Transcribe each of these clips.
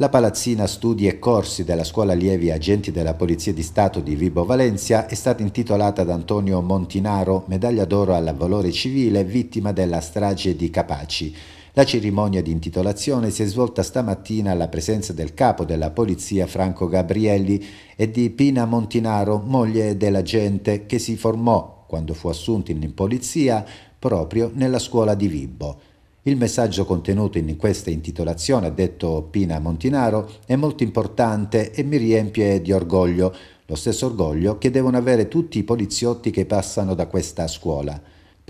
La palazzina Studi e Corsi della Scuola Allievi Agenti della Polizia di Stato di Vibo Valencia è stata intitolata ad Antonio Montinaro, medaglia d'oro al valore civile, vittima della strage di Capaci. La cerimonia di intitolazione si è svolta stamattina alla presenza del capo della polizia Franco Gabrielli e di Pina Montinaro, moglie dell'agente che si formò quando fu assunto in polizia proprio nella scuola di Vibo. Il messaggio contenuto in questa intitolazione, ha detto Pina Montinaro, è molto importante e mi riempie di orgoglio, lo stesso orgoglio che devono avere tutti i poliziotti che passano da questa scuola.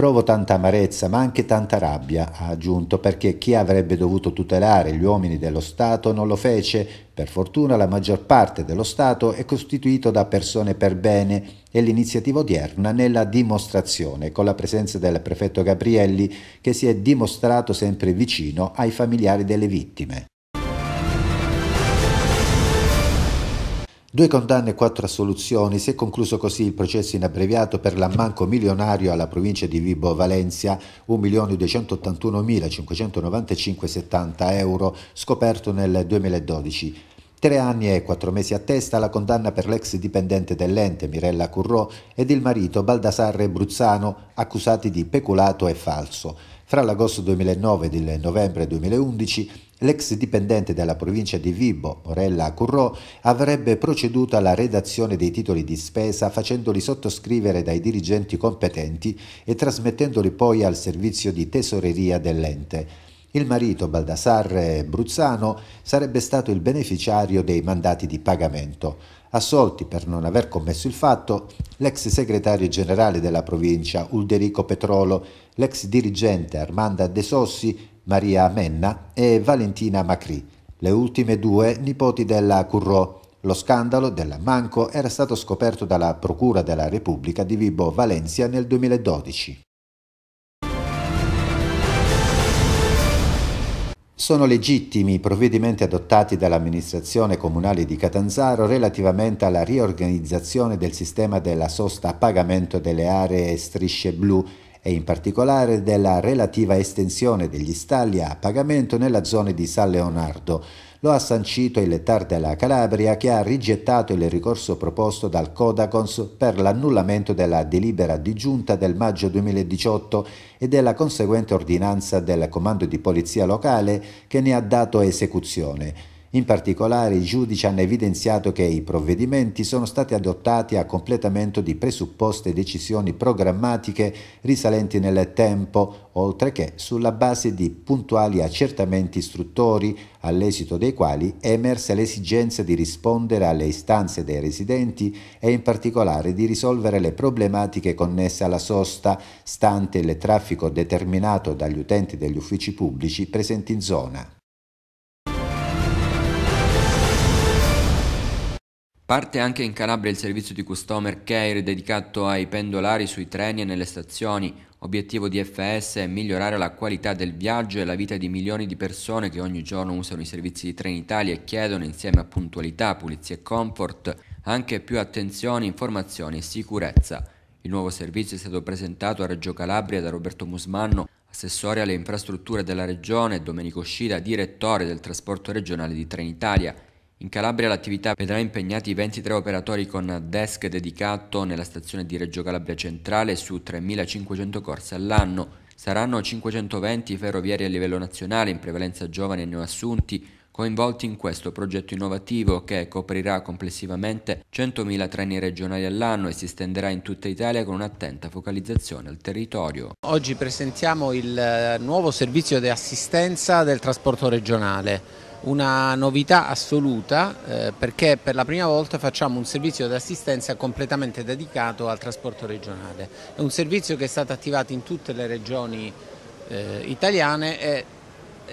Provo tanta amarezza ma anche tanta rabbia, ha aggiunto, perché chi avrebbe dovuto tutelare gli uomini dello Stato non lo fece. Per fortuna la maggior parte dello Stato è costituito da persone per bene e l'iniziativa odierna nella dimostrazione, con la presenza del prefetto Gabrielli che si è dimostrato sempre vicino ai familiari delle vittime. Due condanne e quattro assoluzioni si è concluso così il processo in abbreviato per l'ammanco milionario alla provincia di Vibo Valencia, 1.281.595,70 euro, scoperto nel 2012 Tre anni e quattro mesi a testa la condanna per l'ex dipendente dell'ente Mirella Currò ed il marito Baldassarre Bruzzano, accusati di peculato e falso. Fra l'agosto 2009 e il novembre 2011 l'ex dipendente della provincia di Vibo, Morella Currò, avrebbe proceduto alla redazione dei titoli di spesa facendoli sottoscrivere dai dirigenti competenti e trasmettendoli poi al servizio di tesoreria dell'ente. Il marito Baldassarre Bruzzano sarebbe stato il beneficiario dei mandati di pagamento. Assolti per non aver commesso il fatto, l'ex segretario generale della provincia Ulderico Petrolo, l'ex dirigente Armanda De Sossi, Maria Menna e Valentina Macri, le ultime due nipoti della Curro. Lo scandalo della Manco era stato scoperto dalla Procura della Repubblica di Vibo Valencia nel 2012. sono legittimi i provvedimenti adottati dall'amministrazione comunale di Catanzaro relativamente alla riorganizzazione del sistema della sosta a pagamento delle aree strisce blu e in particolare della relativa estensione degli stalli a pagamento nella zona di San Leonardo. Lo ha sancito il TAR della Calabria che ha rigettato il ricorso proposto dal Codacons per l'annullamento della delibera di giunta del maggio 2018 e della conseguente ordinanza del Comando di Polizia Locale che ne ha dato esecuzione. In particolare i giudici hanno evidenziato che i provvedimenti sono stati adottati a completamento di presupposte decisioni programmatiche risalenti nel tempo, oltre che sulla base di puntuali accertamenti istruttori, all'esito dei quali è emersa l'esigenza di rispondere alle istanze dei residenti e in particolare di risolvere le problematiche connesse alla sosta, stante il traffico determinato dagli utenti degli uffici pubblici presenti in zona. Parte anche in Calabria il servizio di customer care dedicato ai pendolari sui treni e nelle stazioni. Obiettivo di FS è migliorare la qualità del viaggio e la vita di milioni di persone che ogni giorno usano i servizi di Trenitalia e chiedono insieme a puntualità, pulizia e comfort anche più attenzione, informazione e sicurezza. Il nuovo servizio è stato presentato a Reggio Calabria da Roberto Musmanno, assessore alle infrastrutture della regione e Domenico Scida, direttore del trasporto regionale di Trenitalia. In Calabria l'attività vedrà impegnati 23 operatori con desk dedicato nella stazione di Reggio Calabria Centrale su 3.500 corse all'anno. Saranno 520 ferroviari a livello nazionale, in prevalenza giovani e neoassunti, coinvolti in questo progetto innovativo che coprirà complessivamente 100.000 treni regionali all'anno e si estenderà in tutta Italia con un'attenta focalizzazione al territorio. Oggi presentiamo il eh, nuovo servizio di assistenza del trasporto regionale una novità assoluta eh, perché per la prima volta facciamo un servizio di assistenza completamente dedicato al trasporto regionale. È un servizio che è stato attivato in tutte le regioni eh, italiane e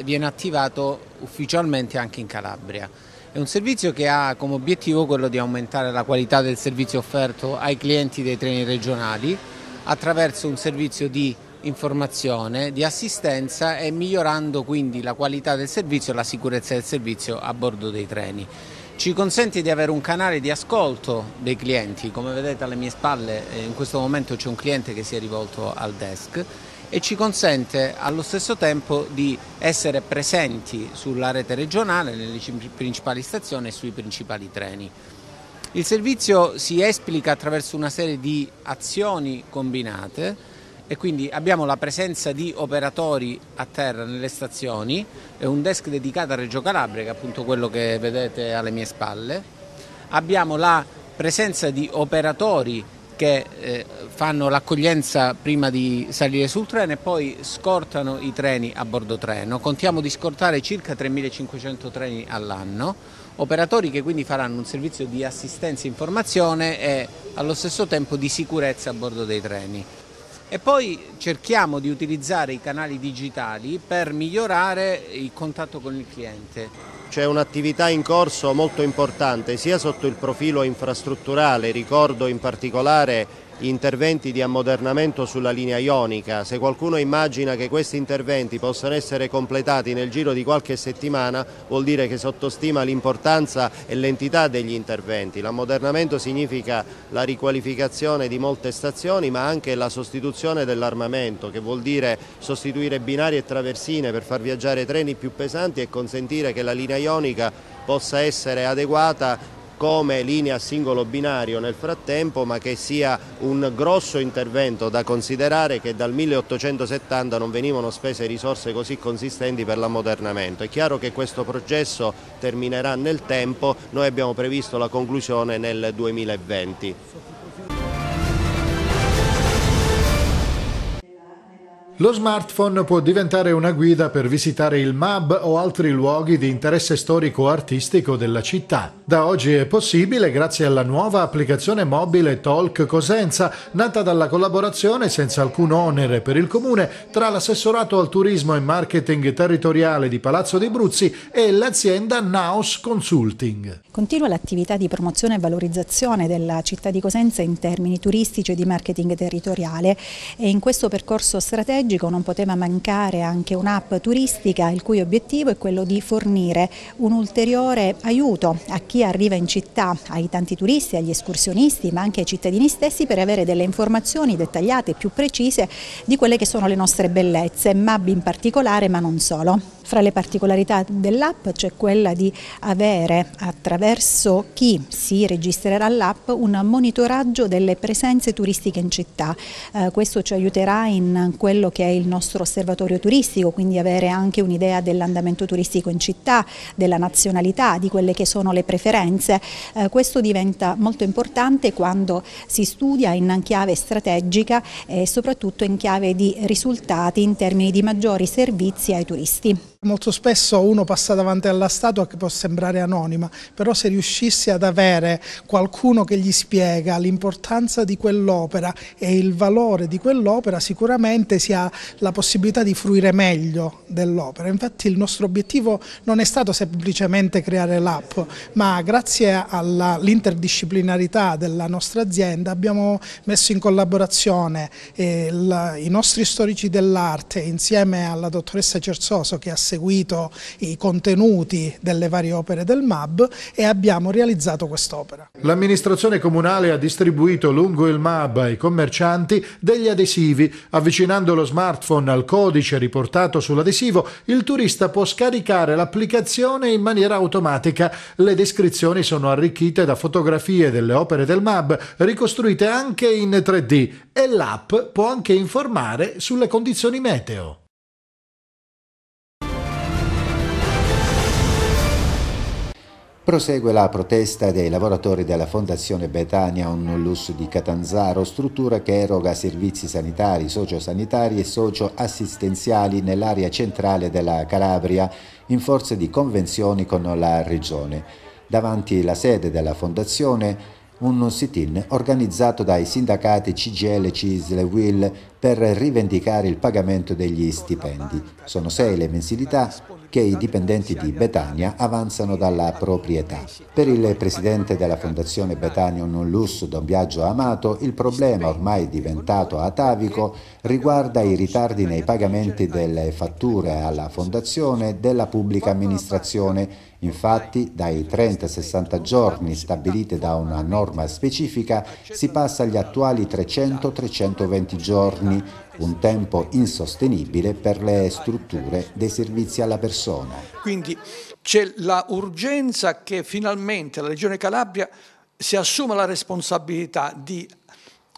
viene attivato ufficialmente anche in Calabria. È un servizio che ha come obiettivo quello di aumentare la qualità del servizio offerto ai clienti dei treni regionali attraverso un servizio di informazione, di assistenza e migliorando quindi la qualità del servizio e la sicurezza del servizio a bordo dei treni. Ci consente di avere un canale di ascolto dei clienti, come vedete alle mie spalle eh, in questo momento c'è un cliente che si è rivolto al desk e ci consente allo stesso tempo di essere presenti sulla rete regionale, nelle principali stazioni e sui principali treni. Il servizio si esplica attraverso una serie di azioni combinate e quindi abbiamo la presenza di operatori a terra nelle stazioni è un desk dedicato a Reggio Calabria, che è appunto quello che vedete alle mie spalle. Abbiamo la presenza di operatori che eh, fanno l'accoglienza prima di salire sul treno e poi scortano i treni a bordo treno. Contiamo di scortare circa 3.500 treni all'anno, operatori che quindi faranno un servizio di assistenza e informazione e allo stesso tempo di sicurezza a bordo dei treni. E poi cerchiamo di utilizzare i canali digitali per migliorare il contatto con il cliente. C'è un'attività in corso molto importante sia sotto il profilo infrastrutturale, ricordo in particolare interventi di ammodernamento sulla linea ionica. Se qualcuno immagina che questi interventi possano essere completati nel giro di qualche settimana vuol dire che sottostima l'importanza e l'entità degli interventi. L'ammodernamento significa la riqualificazione di molte stazioni ma anche la sostituzione dell'armamento che vuol dire sostituire binari e traversine per far viaggiare treni più pesanti e consentire che la linea ionica possa essere adeguata come linea singolo binario nel frattempo ma che sia un grosso intervento da considerare che dal 1870 non venivano spese risorse così consistenti per l'ammodernamento. È chiaro che questo processo terminerà nel tempo, noi abbiamo previsto la conclusione nel 2020. Lo smartphone può diventare una guida per visitare il MAB o altri luoghi di interesse storico-artistico o della città. Da oggi è possibile grazie alla nuova applicazione mobile Talk Cosenza, nata dalla collaborazione senza alcun onere per il comune tra l'assessorato al turismo e marketing territoriale di Palazzo dei Bruzzi e l'azienda Naos Consulting. Continua l'attività di promozione e valorizzazione della città di Cosenza in termini turistici e di marketing territoriale e in questo percorso strategico non poteva mancare anche un'app turistica il cui obiettivo è quello di fornire un ulteriore aiuto a chi arriva in città, ai tanti turisti, agli escursionisti ma anche ai cittadini stessi per avere delle informazioni dettagliate e più precise di quelle che sono le nostre bellezze, MAB in particolare ma non solo. Fra le particolarità dell'app c'è quella di avere attraverso attraverso chi si registrerà all'app un monitoraggio delle presenze turistiche in città. Eh, questo ci aiuterà in quello che è il nostro osservatorio turistico, quindi avere anche un'idea dell'andamento turistico in città, della nazionalità, di quelle che sono le preferenze. Eh, questo diventa molto importante quando si studia in chiave strategica e soprattutto in chiave di risultati in termini di maggiori servizi ai turisti. Molto spesso uno passa davanti alla statua che può sembrare anonima, però se riuscisse ad avere qualcuno che gli spiega l'importanza di quell'opera e il valore di quell'opera, sicuramente si ha la possibilità di fruire meglio dell'opera. Infatti il nostro obiettivo non è stato semplicemente creare l'app, ma grazie all'interdisciplinarità della nostra azienda abbiamo messo in collaborazione il, eh, i nostri storici dell'arte insieme alla dottoressa Cerzoso che ha seguito seguito i contenuti delle varie opere del MAB e abbiamo realizzato quest'opera. L'amministrazione comunale ha distribuito lungo il MAB ai commercianti degli adesivi. Avvicinando lo smartphone al codice riportato sull'adesivo, il turista può scaricare l'applicazione in maniera automatica. Le descrizioni sono arricchite da fotografie delle opere del MAB ricostruite anche in 3D e l'app può anche informare sulle condizioni meteo. Prosegue la protesta dei lavoratori della Fondazione Betania Onlus di Catanzaro, struttura che eroga servizi sanitari, sociosanitari e socioassistenziali nell'area centrale della Calabria in forza di convenzioni con la Regione. Davanti alla sede della Fondazione un sit-in organizzato dai sindacati CGL, CISL e WIL per rivendicare il pagamento degli stipendi. Sono sei le mensilità che i dipendenti di Betania avanzano dalla proprietà. Per il presidente della fondazione Betanium Lus Don Biagio Amato, il problema ormai diventato atavico riguarda i ritardi nei pagamenti delle fatture alla fondazione della pubblica amministrazione Infatti, dai 30-60 giorni stabiliti da una norma specifica si passa agli attuali 300-320 giorni, un tempo insostenibile per le strutture dei servizi alla persona. Quindi c'è l'urgenza che finalmente la Regione Calabria si assuma la responsabilità di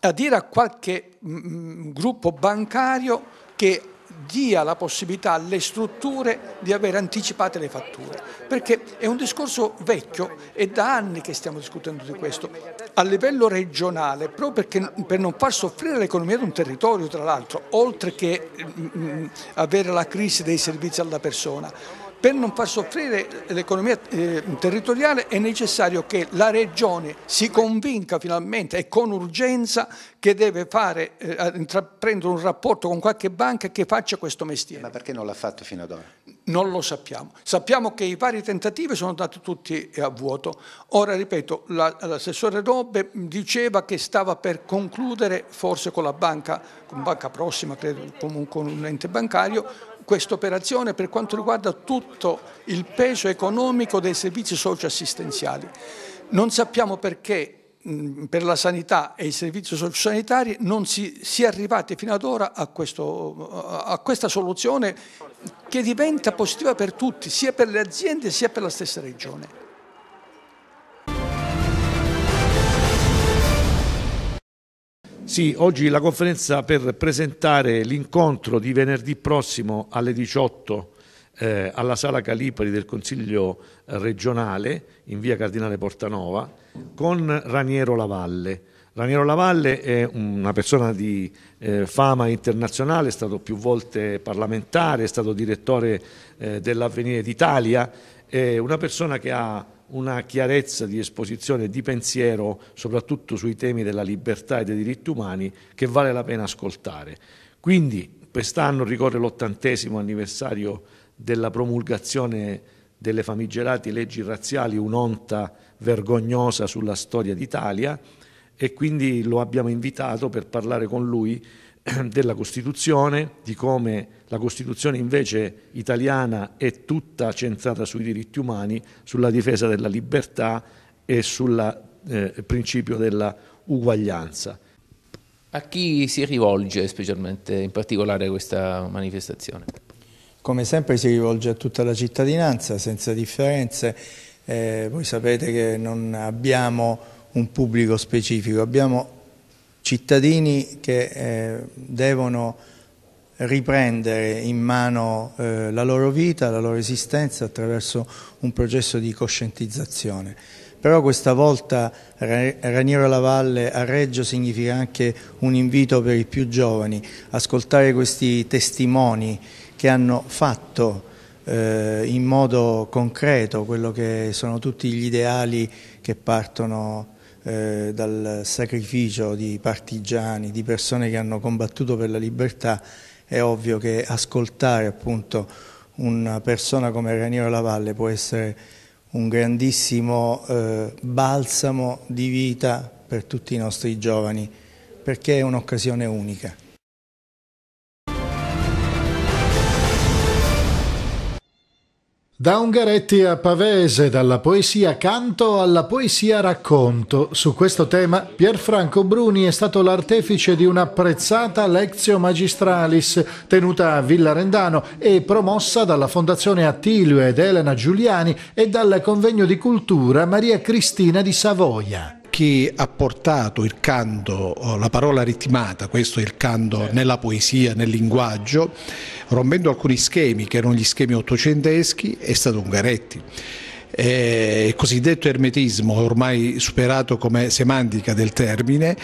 a dire a qualche mh, mm, mm, gruppo bancario che dia la possibilità alle strutture di avere anticipate le fatture, perché è un discorso vecchio e da anni che stiamo discutendo di questo. A livello regionale, proprio perché, per non far soffrire l'economia di un territorio, tra l'altro, oltre che mh, mm, mm, avere la crisi dei servizi alla persona, per non far soffrire l'economia eh, territoriale è necessario che la Regione si convinca finalmente e con urgenza che deve fare, eh, intraprendere un rapporto con qualche banca che faccia questo mestiere. Ma perché non l'ha fatto fino ad ora? Non lo sappiamo. Sappiamo che i vari tentativi sono andati tutti a vuoto. Ora, ripeto, l'assessore Robbe diceva che stava per concludere forse con la banca, con banca prossima, credo, comunque un ente bancario, questa operazione per quanto riguarda tutto il peso economico dei servizi socioassistenziali. Non sappiamo perché per la sanità e i servizi sociosanitari non si sia arrivati fino ad ora a, questo, a, questa soluzione che diventa positiva per tutti, sia per le aziende sia per la stessa regione. Sì, oggi la conferenza per presentare l'incontro di venerdì prossimo alle 18 eh, alla Sala Calipari del Consiglio regionale in via Cardinale Portanova con Raniero Lavalle. Raniero Lavalle è una persona di eh, fama internazionale, è stato più volte parlamentare, è stato direttore eh, dell'Avvenire d'Italia, è una persona che ha una chiarezza di esposizione di pensiero soprattutto sui temi della libertà e dei diritti umani che vale la pena ascoltare. Quindi quest'anno ricorre l'ottantesimo anniversario della promulgazione delle famigerate leggi razziali, un'onta vergognosa sulla storia d'Italia e quindi lo abbiamo invitato per parlare con lui della Costituzione, di come la Costituzione invece italiana è tutta centrata sui diritti umani, sulla difesa della libertà e sul eh, principio della uguaglianza. A chi si rivolge specialmente, in particolare questa manifestazione? Come sempre si rivolge a tutta la cittadinanza, senza differenze. Eh, voi sapete che non abbiamo un pubblico specifico, abbiamo cittadini che eh, devono riprendere in mano eh, la loro vita, la loro esistenza attraverso un processo di coscientizzazione. Però questa volta Raniero La Valle a Reggio significa anche un invito per i più giovani, ascoltare questi testimoni che hanno fatto eh, in modo concreto quello che sono tutti gli ideali che partono eh, dal sacrificio di partigiani, di persone che hanno combattuto per la libertà, è ovvio che ascoltare appunto una persona come Raniero Lavalle può essere un grandissimo eh, balsamo di vita per tutti i nostri giovani, perché è un'occasione unica. Da Ungaretti a Pavese, dalla poesia canto alla poesia racconto. Su questo tema Pierfranco Bruni è stato l'artefice di un'apprezzata Lectio Magistralis tenuta a Villa Rendano e promossa dalla Fondazione Attilio ed Elena Giuliani e dal Convegno di Cultura Maria Cristina di Savoia chi ha portato il canto, oh, la parola ritmata, questo è il canto certo. nella poesia, nel linguaggio, rompendo alcuni schemi che erano gli schemi ottocenteschi, è stato Ungaretti eh, il cosiddetto ermetismo, ormai superato come semantica del termine,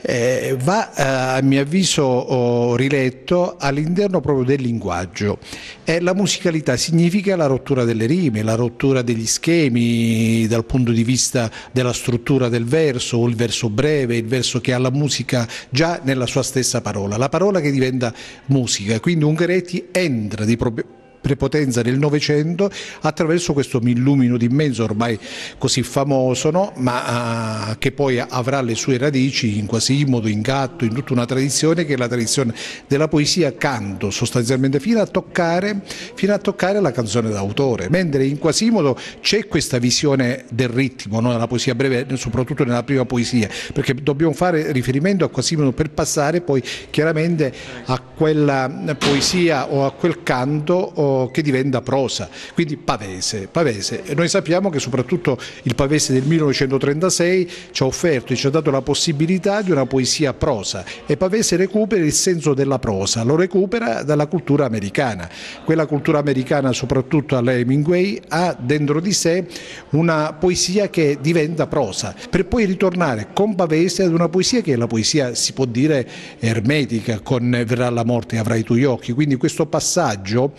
eh, va eh, a mio avviso oh, riletto all'interno proprio del linguaggio. E eh, la musicalità significa la rottura delle rime, la rottura degli schemi dal punto di vista della struttura del verso, il verso breve, il verso che ha la musica già nella sua stessa parola, la parola che diventa musica. Quindi Ungaretti entra di proprio prepotenza del Novecento attraverso questo Millumino d'immenso ormai così famoso, no? ma uh, che poi avrà le sue radici in Quasimodo, in Gatto, in tutta una tradizione che è la tradizione della poesia canto sostanzialmente fino a toccare, fino a toccare la canzone d'autore, mentre in Quasimodo c'è questa visione del ritmo, no? nella poesia breve, soprattutto nella prima poesia, perché dobbiamo fare riferimento a Quasimodo per passare poi chiaramente a quella poesia o a quel canto che diventa prosa, quindi pavese, pavese. E noi sappiamo che soprattutto il pavese del 1936 ci ha offerto e ci ha dato la possibilità di una poesia prosa e pavese recupera il senso della prosa, lo recupera dalla cultura americana. Quella cultura americana, soprattutto alla Hemingway, ha dentro di sé una poesia che diventa prosa, per poi ritornare con pavese ad una poesia che è la poesia, si può dire, ermetica, con Verrà la morte e avrai i tuoi occhi. Quindi questo passaggio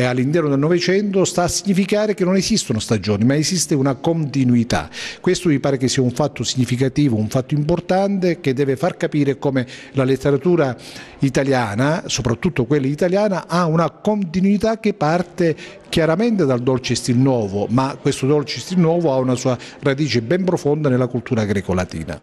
eh, all'interno del Novecento sta a significare che non esistono stagioni, ma esiste una continuità. Questo mi pare che sia un fatto significativo, un fatto importante che deve far capire come la letteratura italiana, soprattutto quella italiana, ha una continuità che parte chiaramente dal dolce stil nuovo, ma questo dolce stil nuovo ha una sua radice ben profonda nella cultura greco-latina.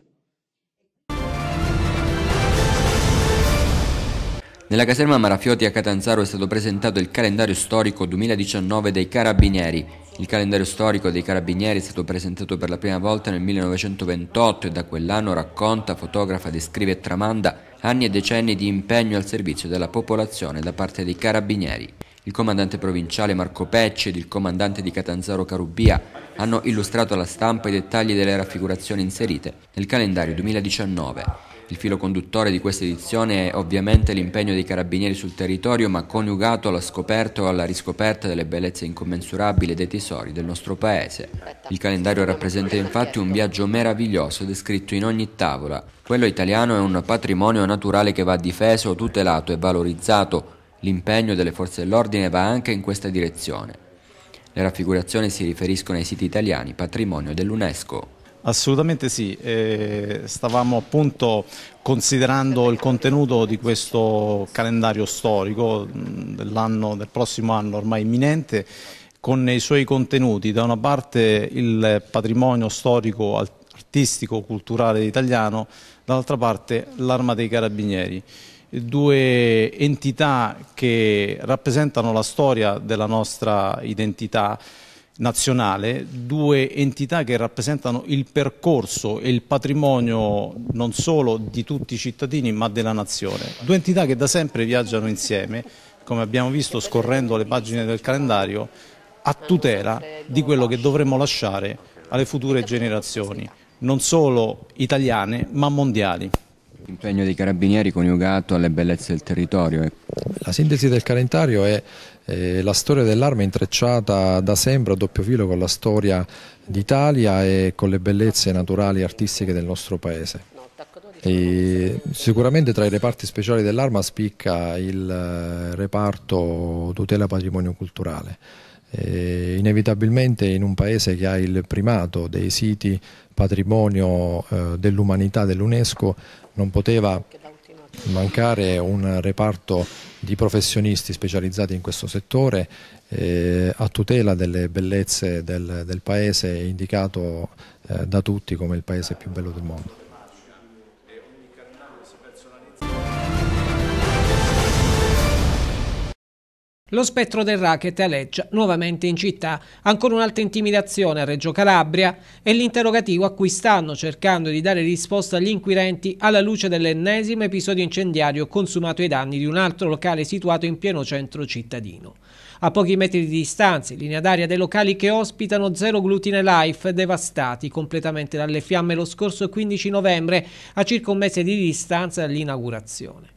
Nella caserma Marafioti a Catanzaro è stato presentato il calendario storico 2019 dei Carabinieri. Il calendario storico dei Carabinieri è stato presentato per la prima volta nel 1928 e da quell'anno racconta, fotografa, descrive e tramanda anni e decenni di impegno al servizio della popolazione da parte dei Carabinieri. Il comandante provinciale Marco Pecci ed il comandante di Catanzaro Carubia hanno illustrato alla stampa i dettagli delle raffigurazioni inserite nel calendario 2019. Il filo conduttore di questa edizione è ovviamente l'impegno dei carabinieri sul territorio, ma coniugato alla scoperta o alla riscoperta delle bellezze incommensurabili dei tesori del nostro paese. Il calendario rappresenta infatti un viaggio meraviglioso descritto in ogni tavola. Quello italiano è un patrimonio naturale che va difeso, tutelato e valorizzato. L'impegno delle forze dell'ordine va anche in questa direzione. Le raffigurazioni si riferiscono ai siti italiani, patrimonio dell'UNESCO. Assolutamente sì, eh, stavamo appunto considerando il contenuto di questo calendario storico mm, del prossimo anno ormai imminente con i suoi contenuti, da una parte il patrimonio storico artistico culturale italiano, dall'altra parte l'Arma dei Carabinieri due entità che rappresentano la storia della nostra identità nazionale, due entità che rappresentano il percorso e il patrimonio non solo di tutti i cittadini ma della nazione. Due entità che da sempre viaggiano insieme, come abbiamo visto scorrendo le pagine del calendario, a tutela di quello che dovremmo lasciare alle future generazioni, non solo italiane ma mondiali. L'impegno dei carabinieri coniugato alle bellezze del territorio ecco. La sintesi del calendario è eh, la storia dell'arma intrecciata da sempre a doppio filo con la storia d'Italia e con le bellezze naturali e artistiche del nostro paese. E sicuramente tra i reparti speciali dell'arma spicca il eh, reparto tutela patrimonio culturale. E inevitabilmente in un paese che ha il primato dei siti patrimonio eh, dell'umanità dell'UNESCO non poteva mancare un reparto di professionisti specializzati in questo settore eh, a tutela delle bellezze del, del paese indicato eh, da tutti come il paese più bello del mondo. Lo spettro del racket aleggia nuovamente in città, ancora un'altra intimidazione a Reggio Calabria e l'interrogativo a cui stanno cercando di dare risposta gli inquirenti alla luce dell'ennesimo episodio incendiario consumato ai danni di un altro locale situato in pieno centro cittadino. A pochi metri di distanza, in linea d'aria dei locali che ospitano Zero Glutine Life, devastati completamente dalle fiamme lo scorso 15 novembre, a circa un mese di distanza dall'inaugurazione.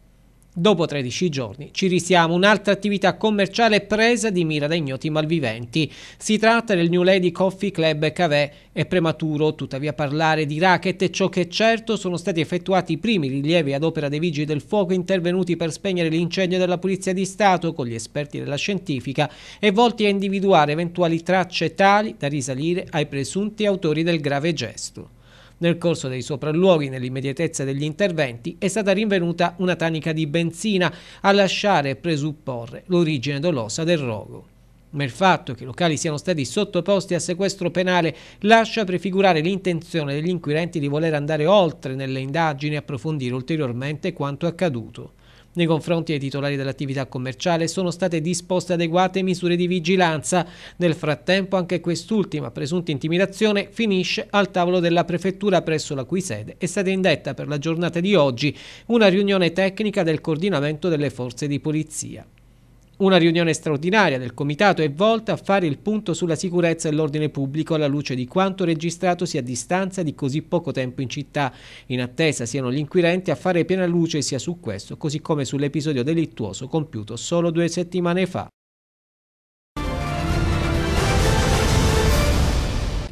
Dopo 13 giorni ci risiamo un'altra attività commerciale presa di mira da ignoti malviventi. Si tratta del New Lady Coffee Club Cavè. È prematuro tuttavia parlare di racket e ciò che è certo sono stati effettuati i primi rilievi ad opera dei vigili del fuoco intervenuti per spegnere l'incendio della Polizia di Stato con gli esperti della scientifica e volti a individuare eventuali tracce tali da risalire ai presunti autori del grave gesto. Nel corso dei sopralluoghi, nell'immediatezza degli interventi, è stata rinvenuta una tanica di benzina a lasciare presupporre l'origine dolosa del rogo. Ma il fatto che i locali siano stati sottoposti a sequestro penale lascia prefigurare l'intenzione degli inquirenti di voler andare oltre nelle indagini e approfondire ulteriormente quanto accaduto. Nei confronti dei titolari dell'attività commerciale sono state disposte adeguate misure di vigilanza. Nel frattempo anche quest'ultima presunta intimidazione finisce al tavolo della prefettura presso la cui sede è stata indetta per la giornata di oggi una riunione tecnica del coordinamento delle forze di polizia. Una riunione straordinaria del Comitato è volta a fare il punto sulla sicurezza e l'ordine pubblico alla luce di quanto registrato sia a distanza di così poco tempo in città. In attesa siano gli inquirenti a fare piena luce sia su questo così come sull'episodio delittuoso compiuto solo due settimane fa.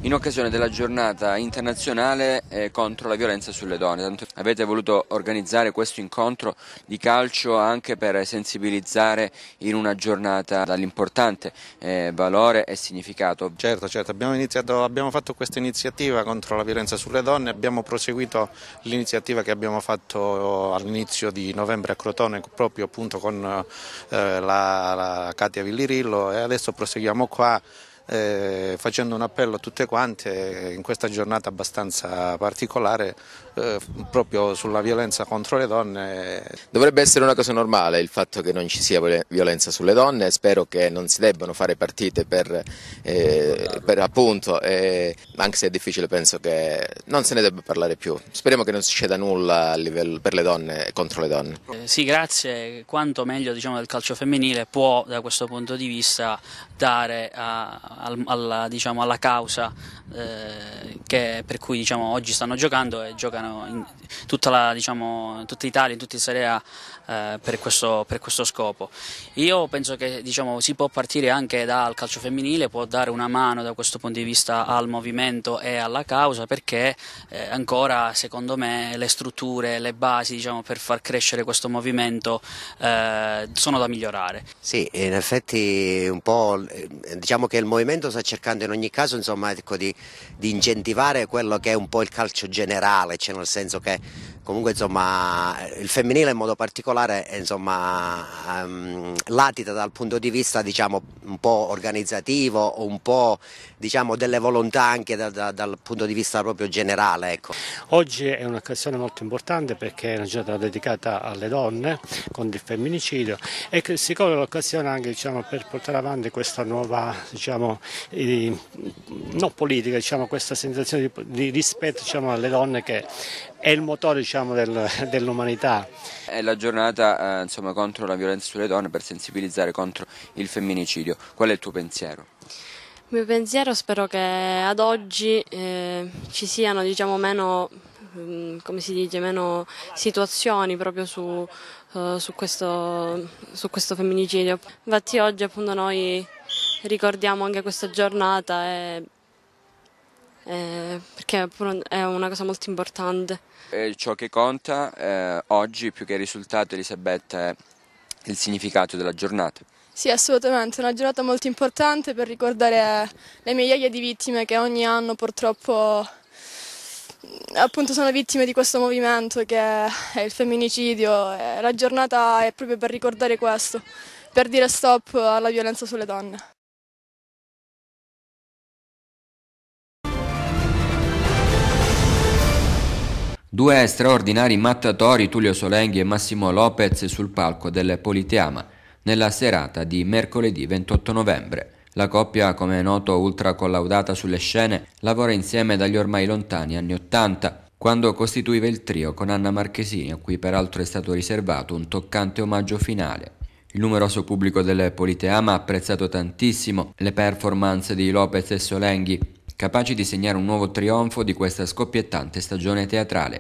in occasione della giornata internazionale eh, contro la violenza sulle donne. Tanto avete voluto organizzare questo incontro di calcio anche per sensibilizzare in una giornata dall'importante eh, valore e significato. Certo, certo. Abbiamo, iniziato, abbiamo fatto questa iniziativa contro la violenza sulle donne, abbiamo proseguito l'iniziativa che abbiamo fatto all'inizio di novembre a Crotone proprio appunto con eh, la, la Katia Villirillo e adesso proseguiamo qua eh, facendo un appello a tutte quante in questa giornata abbastanza particolare eh, proprio sulla violenza contro le donne. Dovrebbe essere una cosa normale il fatto che non ci sia violenza sulle donne, spero che non si debbano fare partite per, eh, per appunto, eh, anche se è difficile penso che non se ne debba parlare più. Speriamo che non succeda nulla livello, per le donne e contro le donne. Eh, sì, grazie. Quanto meglio diciamo, del calcio femminile può da questo punto di vista dare a, al, alla, diciamo, alla, causa eh, che, per cui diciamo, oggi stanno giocando e giocano in tutta la, diciamo, in tutta Italia, in tutta Serie A eh, per, questo, per, questo, scopo. Io penso che diciamo, si può partire anche dal calcio femminile, può dare una mano da questo punto di vista al movimento e alla causa perché eh, ancora secondo me le strutture, le basi diciamo, per far crescere questo movimento eh, sono da migliorare. Sì, in effetti un po' diciamo che il movimento sta cercando in ogni caso insomma, ecco, di, di incentivare quello che è un po' il calcio generale, cioè nel senso che comunque insomma, il femminile in modo particolare particolare insomma, um, latita dal punto di vista diciamo, un po' organizzativo, un po' diciamo, delle volontà anche da, da, dal punto di vista proprio generale. Ecco. Oggi è un'occasione molto importante perché è una giornata dedicata alle donne con il femminicidio e si colga l'occasione anche diciamo, per portare avanti questa nuova diciamo, eh, non politica, diciamo, questa sensazione di, di rispetto diciamo, alle donne che è il motore diciamo, del, dell'umanità. È la giornata eh, insomma, contro la violenza sulle donne per sensibilizzare contro il femminicidio. Qual è il tuo pensiero? Il mio pensiero spero che ad oggi eh, ci siano diciamo, meno, mm, si dice, meno, situazioni proprio su, eh, su, questo, su questo femminicidio. Infatti oggi appunto noi ricordiamo anche questa giornata e eh, perché è una cosa molto importante. E eh, ciò che conta eh, oggi più che il risultato Elisabetta è il significato della giornata. Sì, assolutamente, è una giornata molto importante per ricordare le migliaia di vittime che ogni anno purtroppo appunto sono vittime di questo movimento che è il femminicidio la giornata è proprio per ricordare questo, per dire stop alla violenza sulle donne. Due straordinari mattatori Tullio Solenghi e Massimo Lopez sul palco del Politeama nella serata di mercoledì 28 novembre. La coppia, come è noto, ultra collaudata sulle scene, lavora insieme dagli ormai lontani anni Ottanta, quando costituiva il trio con Anna Marchesini, a cui peraltro è stato riservato un toccante omaggio finale. Il numeroso pubblico del Politeama ha apprezzato tantissimo le performance di Lopez e Solenghi, capaci di segnare un nuovo trionfo di questa scoppiettante stagione teatrale.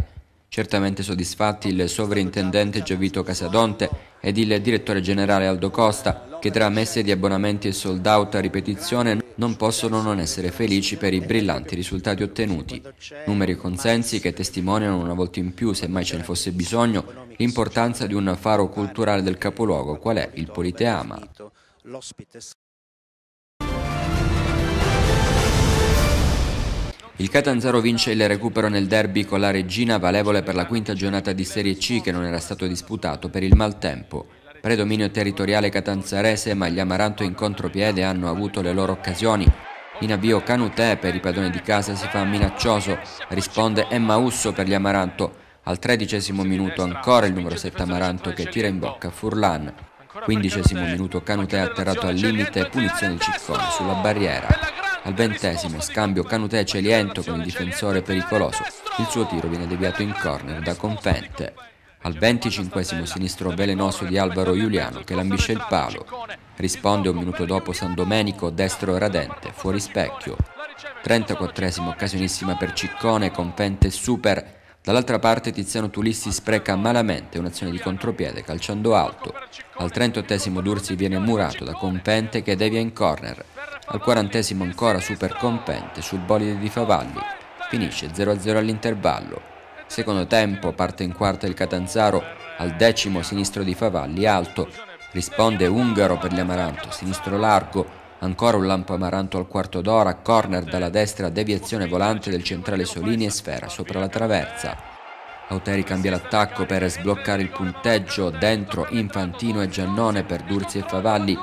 Certamente soddisfatti il sovrintendente Giovito Casadonte ed il direttore generale Aldo Costa, che tra messe di abbonamenti e sold out a ripetizione non possono non essere felici per i brillanti risultati ottenuti. Numeri e consensi che testimoniano una volta in più, se mai ce ne fosse bisogno, l'importanza di un faro culturale del capoluogo qual è il Politeama. Il Catanzaro vince il recupero nel derby con la Regina valevole per la quinta giornata di Serie C che non era stato disputato per il maltempo. Predominio territoriale catanzarese ma gli Amaranto in contropiede hanno avuto le loro occasioni. In avvio Canutè per i padroni di casa si fa minaccioso, risponde Emma Usso per gli Amaranto. Al tredicesimo minuto ancora il numero 7 Amaranto che tira in bocca Furlan. Quindicesimo minuto Canutè atterrato al limite, punizione di Ciccone sulla barriera. Al ventesimo scambio Canute Celiento con il difensore pericoloso, il suo tiro viene deviato in corner da Confente. Al venticinquesimo sinistro velenoso di Alvaro Giuliano che lambisce il palo. Risponde un minuto dopo San Domenico, destro radente, fuori specchio. 34 occasionissima per Ciccone, Confente super. Dall'altra parte Tiziano Tulissi spreca malamente un'azione di contropiede calciando alto. Al 38 Dursi viene murato da Compente che devia in corner. Al quarantesimo ancora super compente sul bolide di Favalli. Finisce 0-0 all'intervallo. Secondo tempo parte in quarta il Catanzaro, al decimo sinistro di Favalli alto. Risponde Ungaro per gli Amaranto, sinistro largo. Ancora un lampo Amaranto al quarto d'ora, corner dalla destra, deviazione volante del centrale Solini e sfera sopra la traversa. Auteri cambia l'attacco per sbloccare il punteggio, dentro Infantino e Giannone per Durzi e Favalli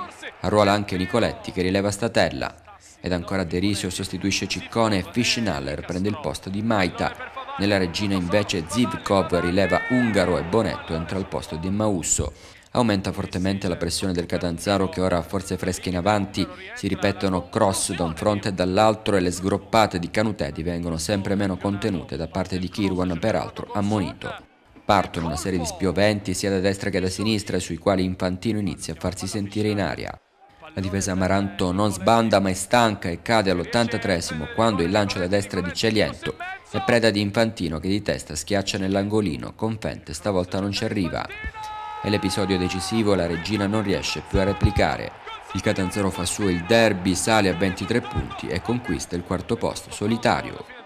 Arruola anche Nicoletti che rileva Statella. Ed ancora Derisio sostituisce Ciccone e Fischinaller prende il posto di Maita. Nella regina invece Zivkov rileva Ungaro e Bonetto entra al posto di Mausso. Aumenta fortemente la pressione del Catanzaro che ora ha forze fresche in avanti, si ripetono cross da un fronte e dall'altro e le sgroppate di Canutetti vengono sempre meno contenute da parte di Kirwan, peraltro ammonito. Partono una serie di spioventi sia da destra che da sinistra sui quali Infantino inizia a farsi sentire in aria. La difesa Amaranto non sbanda ma è stanca e cade all'83 quando il lancio da destra di Celiento è preda di Infantino che di testa schiaccia nell'angolino, con Fente stavolta non ci arriva. È l'episodio decisivo, la regina non riesce più a replicare. Il Catanzaro fa suo il derby, sale a 23 punti e conquista il quarto posto solitario.